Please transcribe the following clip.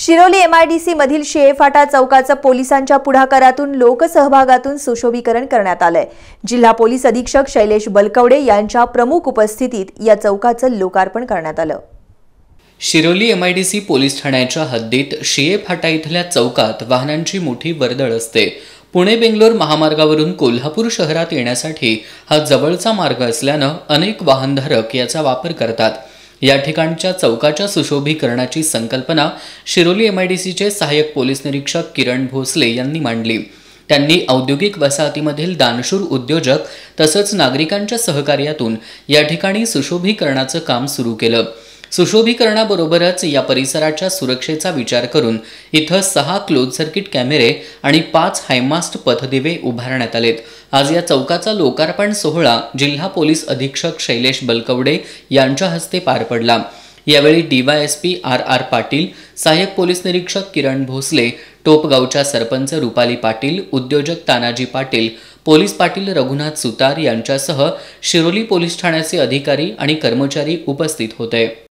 Shiroli MIDC मधील शेफाटा चौकाचं पोलिसांच्या पुढाकारातून लोकसहभागातून सुशोभीकरण करण्यात आलंय जिल्हा पोलीस अधीक्षक शैलेश बलकवडे यांच्या प्रमुख उपस्थितीत या चौकाचं लोकार्पण करण्यात आलं शिरोली एमआयडीसी पोलीस ठाण्याच्या हद्दीत फाटा इथल्या चौकात वाहनांची मोठी वर्दळ असते पुणे बेंगलोर महामार्गावरून कोल्हापूर शहरात येण्यासाठी हा जवळचा मार्ग असल्यानं अनेक वाहनधारक याचा वापर करतात या ठिकाणच्या चौकाच्या सुशोभीकरणाची संकल्पना शिरोली एमआयडीसीचे सहाय्यक पोलीस निरीक्षक किरण भोसले यांनी मांडली त्यांनी औद्योगिक वसाहतीमधील दानशूर उद्योजक तसंच नागरिकांच्या सहकार्यातून या ठिकाणी सुशोभीकरणाचं काम सुरू केलं सुशोभीकरणाबरोबरच या परिसराच्या सुरक्षेचा विचार करून इथं सहा क्लोज सर्किट कॅमेरे आणि पाच हायमास्ट पथदिवे उभारण्यात आलेत आज या चौकाचा लोकार्पण सोहळा जिल्हा पोलीस अधीक्षक शैलेश बलकवडे यांच्या हस्ते पार पडला यावेळी डीवायएसपी आर आर पाटील सहाय्यक पोलीस निरीक्षक किरण भोसले टोपगावच्या सरपंच रुपाली पाटील उद्योजक तानाजी पाटील पोलीस पाटील रघुनाथ सुतार यांच्यासह शिरोली पोलीस ठाण्याचे अधिकारी आणि कर्मचारी उपस्थित होते